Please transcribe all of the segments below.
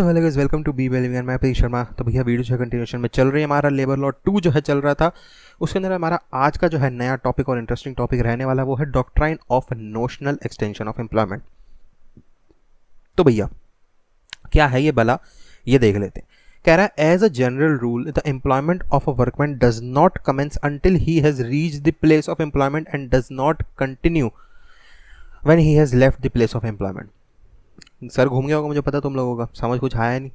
So hello guys welcome to be welling and मैं प्रतीक शर्मा तो भैया वीडियो जो है कंटिन्यूशन में चल रही है हमारा लेबर लॉ टू जो है चल रहा था उसके अंदर हमारा आज का जो है नया टॉपिक और इंटरेस्टिंग टॉपिक रहने वाला वो है doctrine of notional extension of employment तो भैया क्या है ये भला ये देख लेते कह रहा है as a general rule the employment of a workman does not commence until he has reach the place of employment and does not continue when he has left the place of employment sir घूम गया होगा मुझे पता तुम लोगों का समझ कुछ आया नहीं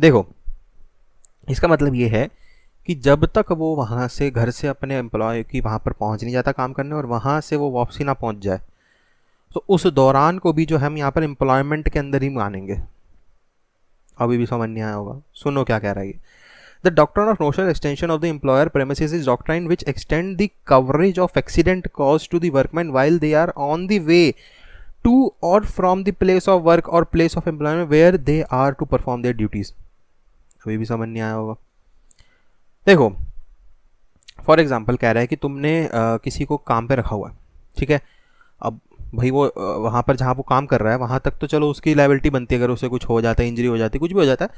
देखो इसका मतलब ये है कि जब तक वो वहाँ से घर से अपने एम्प्लॉय की वहाँ पर पहुँच नहीं जाता काम करने और वहाँ से वो वापसी ना पहुँच जाए तो उस दौरान को भी जो हम यहाँ पर एम्प्लॉयमेंट के अंदर ही मानेंगे अभी भी समझ नहीं आया होगा सुनो क्या कह रहा है the doctor of of extension of the the premise is doctor doctrine which extend the coverage of accident caused to the workman while they are on the to और from the place of work और place of employment where they are to perform their duties अभी भी समझ नहीं आया होगा देखो for example कह रहा है कि तुमने आ, किसी को काम पे रखा हुआ है ठीक है अब भाई वो वहाँ पर जहाँ वो काम कर रहा है वहाँ तक तो चलो उसकी लाइबिलिटी बनती है अगर उसे कुछ हो जाता है इंजरी हो जाती है कुछ भी हो जाता है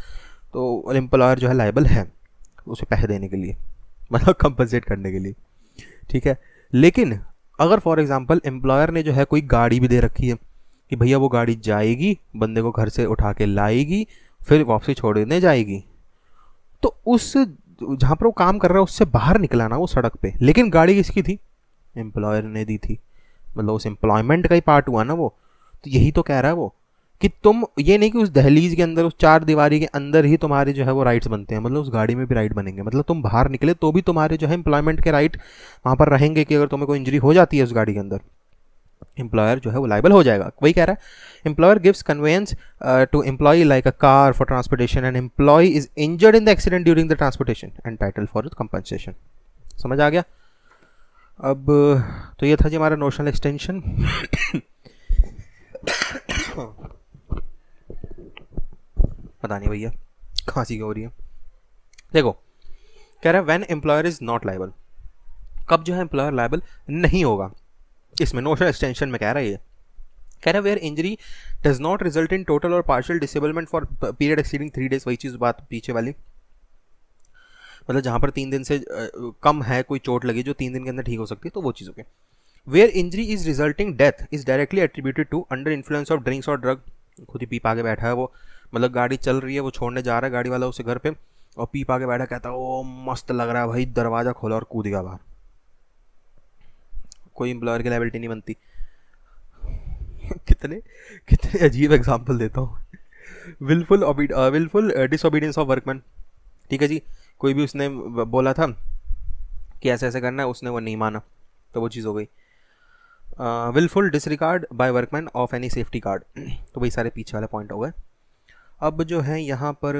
तो एम्प्लॉयर जो है लाइबल है उसे पैसे देने के लिए मतलब कंपनसेट करने के लिए ठीक है लेकिन अगर फॉर एग्ज़ाम्पल एम्प्लॉयर ने जो है कोई गाड़ी भी दे रखी है कि भैया वो गाड़ी जाएगी बंदे को घर से उठा के लाएगी फिर वापसी छोड़ने जाएगी तो उस जहाँ पर वो काम कर रहा है उससे बाहर निकला ना वो सड़क पे लेकिन गाड़ी किसकी थी एम्प्लॉयर ने दी थी मतलब उस एम्प्लॉयमेंट का ही पार्ट हुआ ना वो तो यही तो कह रहा है वो कि तुम ये नहीं कि उस दहलीज के अंदर उस चार दीवारी के अंदर ही तुम्हारे जो है वो राइट्स बनते हैं मतलब उस गाड़ी में भी राइट बनेंगे मतलब तुम बाहर निकले तो भी तुम्हारे जो है एम्प्लॉयमेंट के राइट वहाँ पर रहेंगे कि अगर तुम्हें कोई इंजरी हो जाती है उस गाड़ी के अंदर एम्प्लॉयर जो है वो लाइबल हो जाएगा वही कह रहा है employer gives conveyance to employee like a car for transportation and employee is injured in the accident during the transportation and title for compensation समझ आ गया अब तो ये था जी हमारा नोशनल एक्सटेंशन पता नहीं भैया खांसी क्यों हो रही है देखो कह रहा है when employer is not liable कब जो है एम्प्लॉयर लाइबल नहीं होगा इसमें नोशा एक्सटेंशन में कह रहा है ये कह रहा है where injury does not result in total और partial disablement for period exceeding three days वही चीज़ बात पीछे वाली मतलब जहां पर तीन दिन से कम है कोई चोट लगी जो तीन दिन के अंदर ठीक हो सकती है तो वो चीज़ okay where injury is resulting death is directly attributed to under influence of drinks और ड्रग खुद ही पी पा के बैठा है वो मतलब गाड़ी चल रही है वो छोड़ने जा रहा है गाड़ी वाला उसे घर पे और पीप आके बैठा कहता ओ मस्त लग रहा है भाई दरवाज़ा खोला और कूद गया बाहर कोई एम्प्लॉयर की लाइबिलिटी नहीं बनती कितने कितने अजीब एग्जाम्पल देता हूँ wilful wilful disobedience of workman ठीक है जी कोई भी उसने बोला था कि ऐसे ऐसे करना है उसने वो नहीं माना तो वो चीज़ हो गई wilful disregard by workman of any safety card तो वही सारे पीछे वाले पॉइंट हो गए अब जो है यहाँ पर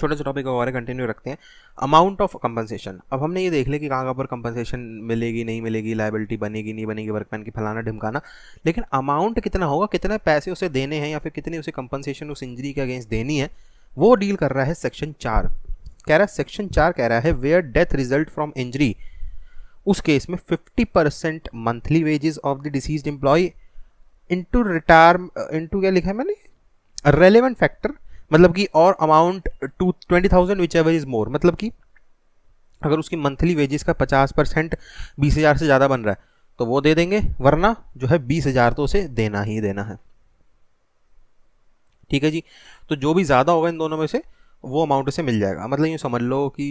छोटा सा टॉपिक वगैरह कंटिन्यू रखते हैं अमाउंट ऑफ कंपनसेशन अब हमने ये देख लिया कि कहाँ कहाँ पर कंपनसेशन मिलेगी नहीं मिलेगी लाइबिलिटी बनेगी नहीं बनेगी वर्कमैन की फलाना ढिमकाना लेकिन अमाउंट कितना होगा कितने पैसे उसे देने हैं या फिर कितनी उसे कंपनसेशन उस इंजरी के अगेंस्ट देनी है वो डील कर रहा है सेक्शन चार कह रहा है सेक्शन चार कह रहा है where death result from injury उस केस में fifty percent monthly wages of the deceased employee into retire into क्या लिखा है मैंने रेलिवेंट फैक्टर मतलब कि और amount to twenty thousand whichever is more मतलब कि अगर उसकी मंथली वेजेस का पचास परसेंट बीस हज़ार से ज़्यादा बन रहा है तो वो दे देंगे वरना जो है बीस हज़ार तो उसे देना ही देना है ठीक है जी तो जो भी ज़्यादा होगा इन दोनों में से वो अमाउंट उसे मिल जाएगा मतलब यूँ समझ लो कि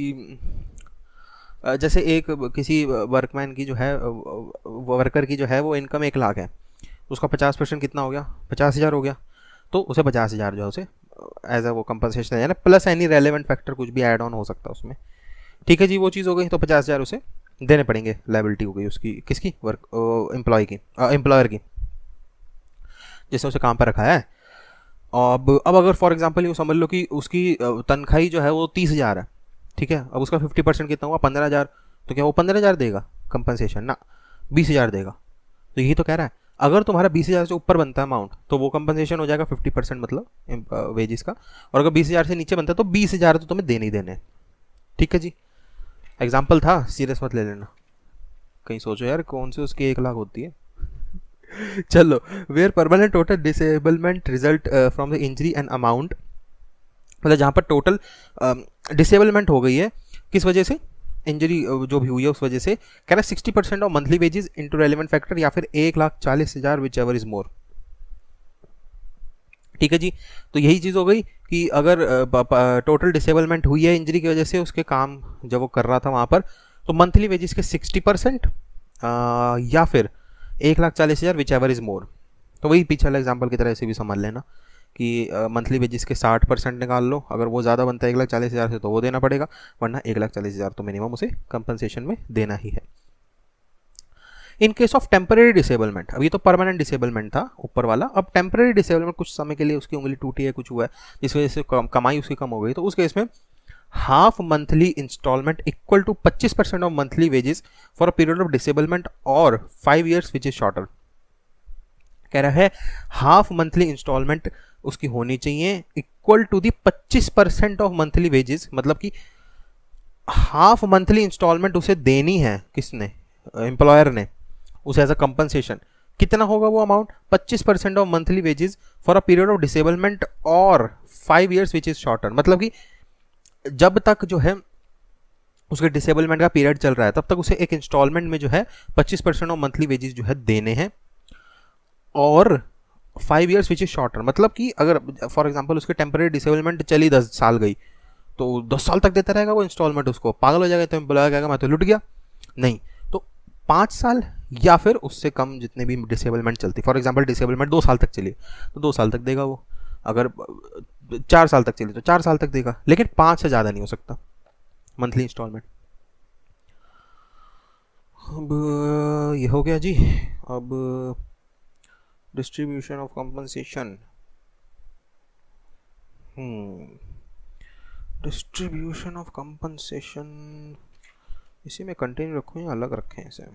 जैसे एक किसी वर्कमैन की जो है वर्कर की जो है वो इनकम एक लाख है तो उसका पचास परसेंट कितना हो गया पचास हज़ार हो गया तो उसे पचास हज़ार जो है उसे एज अ वो कंपनसेशन है ना प्लस एनी रेलिवेंट फैक्टर कुछ भी एड ऑन हो सकता है उसमें ठीक है जी वो चीज़ हो गई तो पचास हज़ार उसे देने पड़ेंगे लाइबिलिटी हो गई उसकी किसकी वर्क एम्प्लॉय की एम्प्लॉयर की जिसने उसे काम पर रखा है अब अब अगर फॉर एग्जाम्पल यूँ समझ लो कि उसकी तनख्वाही जो है वो तीस हज़ार है ठीक है अब उसका फिफ्टी परसेंट कितना हुआ पंद्रह हज़ार तो क्या वो पंद्रह हज़ार देगा कंपनसेशन ना बीस हज़ार देगा तो यही तो कह रहा है अगर तुम्हारा बीस हज़ार से ऊपर बनता है अमाउंट तो वो कंपनसेशन हो जाएगा फिफ्टी परसेंट मतलब वेजेस का और अगर बीस हज़ार से नीचे बनता है तो बीस हज़ार तो तुम्हें देने ही देने ठीक है जी एग्जाम्पल था सीरियस मत ले लेना कहीं सोचो यार कौन से उसकी एक लाख होती है चलो where permanent total disablement result from the injury and amount मतलब जहाँ पर टोटल डिसेबलमेंट हो गई है किस वजह से इंजरी uh, जो भी हुई है उस वजह से कह रहा है sixty percent of monthly wages into relevant factor या फिर एक लाख चालीस हज़ार विच एवर इज़ मोर ठीक है जी तो यही चीज़ हो गई कि अगर टोटल uh, डिसेबलमेंट हुई है इंजरी की वजह से उसके काम जब वो कर रहा था वहाँ पर तो मंथली वेजेस के सिक्सटी परसेंट uh, या फिर एक लाख चालीस हज़ार विच एवर इज़ मोर तो वही पीछे वाला एग्जाम्पल की तरह से भी समझ लेना कि मंथली बेजिस के साठ परसेंट निकाल लो अगर वो ज़्यादा बनता है एक लाख चालीस हज़ार से तो वो देना पड़ेगा वरना एक लाख चालीस हज़ार तो मिनिमम उसे कंपनसेशन में देना ही है in case of temporary disablement अभी तो परमानेंट डिसेबलमेंट था ऊपर वाला अब टेम्परेरी डिसेबलमेंट कुछ समय के लिए उसकी उंगली टूटी है कुछ हुआ है जिस वजह से कमाई उसकी कम हो गई तो उस केस में half monthly instalment equal to 25 percent of monthly wages for a period of disablement और five years which is shorter कह रहा है हाफ मंथली इंस्टॉलमेंट उसकी होनी चाहिए equal to the 25 percent of monthly wages मतलब कि हाफ मंथली इंस्टॉलमेंट उसे देनी है किसने एम्प्लॉयर ने उसे एज अ कंपनसेशन कितना होगा वो amount 25 percent of monthly wages for a period of disablement और five years which is shorter मतलब कि जब तक जो है उसके डिसेबलमेंट का पीरियड चल रहा है तब तक उसे एक इंस्टॉलमेंट में जो है 25 परसेंट ऑफ मंथली वेजेस जो है देने हैं और five years which is shorter मतलब कि अगर फॉर एग्जाम्पल उसकी टेम्प्रेरी डिसेबलमेंट चली दस साल गई तो दस साल तक देता रहेगा वो इंस्टॉलमेंट उसको पागल हो जाएगा तो बुलाया जाएगा मैं तो लुट गया नहीं तो पाँच साल या फिर उससे कम जितने भी डिसेबलमेंट चलती फॉर एग्जाम्पल डिसेबलमेंट दो साल तक चली तो दो साल तक देगा वो अगर चार साल तक चली तो चार साल तक देगा लेकिन पाँच से ज़्यादा नहीं हो सकता मंथली इंस्टॉलमेंट अब ये हो गया जी अब distribution of compensation hmm, distribution of compensation इसी में कंटिन्यू रखूँ या अलग रखें इसे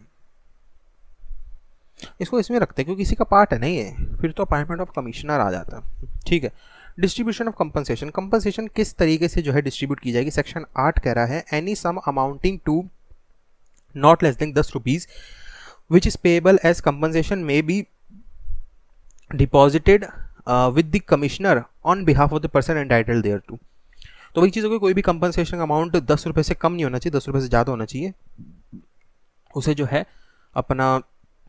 इसको इसमें रखते हैं क्योंकि इसी का पार्ट है नहीं है फिर तो अपॉइंटमेंट ऑफ कमिश्नर आ जाता है ठीक है डिस्ट्रीब्यूशन ऑफ कंपनसेशन कंपनसेशन किस तरीके से जो है डिस्ट्रीब्यूट की जाएगी सेक्शन आठ कह रहा है any sum amounting to not less than दस rupees which is payable as compensation may be deposited with the commissioner on behalf of the person entitled thereto तो वही चीज़ों की कोई भी कंपनसेशन का अमाउंट दस रुपये से कम नहीं होना चाहिए दस रुपये से ज़्यादा होना चाहिए उसे जो है अपना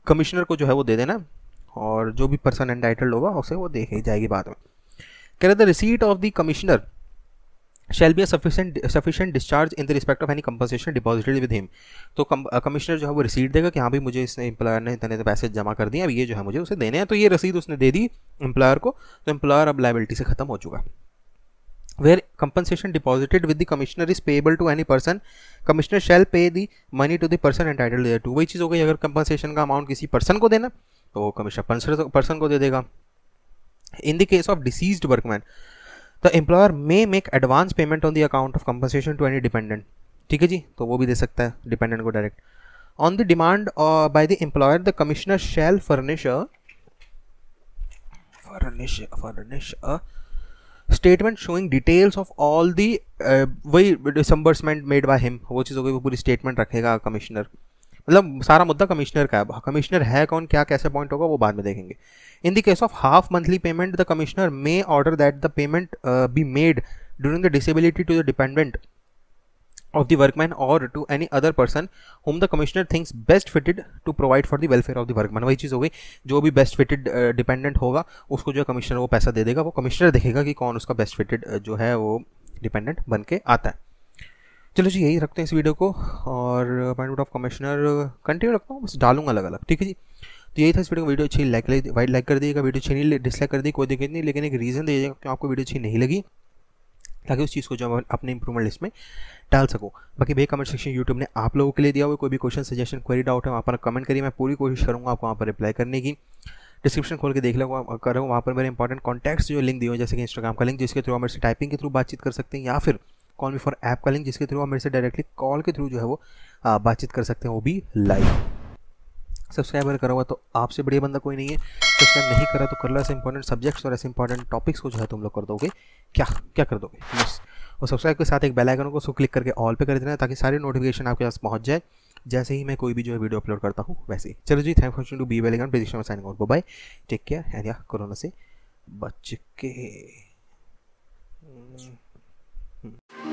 कमिश्नर को जो है वो दे देना और जो भी पर्सन एंटाइटल्ड होगा उसे वो देखे जाएगी बाद में कह रहे the receipt of the commissioner shall be a sufficient sufficient discharge in the respect of any compensation deposited with him तो कमिश्नर जो है वो रसीद देगा कि हाँ भाई मुझे इसने एम्प्लॉयर ने इतने पैसे जमा कर दिए अब ये जो है मुझे उसे देने हैं तो ये रसीद उसने दे दी एम्प्लॉयर को तो एम्प्लॉयर अब लाइबिलिटी से खत्म हो चुका where compensation deposited with the commissioner is payable to any person commissioner shall pay the money to the person entitled thereto वही चीज़ हो गई अगर कंपनसेशन का अमाउंट किसी पर्सन को देना तो वो कमिश्नर पर्सन को दे देगा in the case of deceased workman the employer may make advance payment on the account of compensation to any dependent ठीक है जी तो वो भी दे सकता है डिपेंडेंट को direct on the demand by the employer the commissioner shall furnish furnish furnish a statement showing details of all the uh, वही disbursement made by him वो चीज़ हो वो पूरी स्टेटमेंट रखेगा कमिश्नर मतलब सारा मुद्दा कमिश्नर का है कमिश्नर है कौन क्या कैसे पॉइंट होगा वो बाद में देखेंगे in the case of half monthly payment the commissioner may order that the payment be made during the disability to the dependent of the workman और to any other person whom the commissioner thinks best fitted to provide for the welfare of the workman वही चीज़ हो गई जो भी best fitted dependent होगा उसको जो है कमिश्नर वो पैसा दे देगा वो कमिश्नर देखेगा कि कौन उसका बेस्ट फिटेड uh, जो है वो डिपेंडेंट बन के आता है चलो जी यही रखते हैं इस वीडियो को और अपॉइंटमेंट ऑफ कमिश्नर कंटिन्यू रखता हूँ बस डालूंगा अलग अलग ठीक है जी तो यही था इस वीडियो को वीडियो अच्छी लाइक वाइट लाइक कर दिएगा वीडियो अच्छी नहीं डिसलाइक कर दी कोई दिक्कत नहीं लेकिन एक रीज़न दे दिएगा क्यों आपको वीडियो अच्छी नहीं लगी ताकि उस चीज़ को जो अपने इंप्रूवमेंट लिस्ट में डाल सको बाकी भैया कमेंट सेक्शन यूट्यूब ने आप लोगों के लिए दिया हुआ कोई भी क्वेश्चन सजेशन क्वेरी डाउट है वहाँ पर कमेंट करिए मैं पूरी कोशिश करूँगा आपको वहाँ पर रिप्लाई करने की डिस्क्रिप्शन खोल के देख लो करो वहाँ पर मेरे इंपॉर्टेंट कॉन्टैक्ट्स जो लिंक दिए हुए जैसे कि इंस्टाग्राम का लिंक जिसके थ्रू हम टाइपिंग के थ्रू बातचीत कर सकते हैं या फिर call me for app calling जिसके थ्रू आप मेरे से डायरेक्टली कॉल के थ्रू जो है वो बातचीत कर सकते हैं वो भी लाइव सब्सक्राइब अगर करा हुआ तो आपसे बढ़िया बंदा कोई नहीं है सब्सक्राइब नहीं करा तो कर लो ऐसे इंपॉर्टेंट सब्जेक्ट्स और ऐसे इंपॉर्टेंट टॉपिक्स को जो है तुम लोग कर दोगे क्या क्या कर दोगे बस और सब्सक्राइब के साथ एक बेल आइकन को उसको क्लिक करके ऑल पे कर देना ताकि सारे नोटिफिकेशन आपके पास पहुंच जाए जैसे ही मैं कोई भी जो है वीडियो अपलोड करता हूँ वैसे ही चलो जी thank for to be welling position में signing out bye take care है या कोरोना से बच के hmm. Hmm.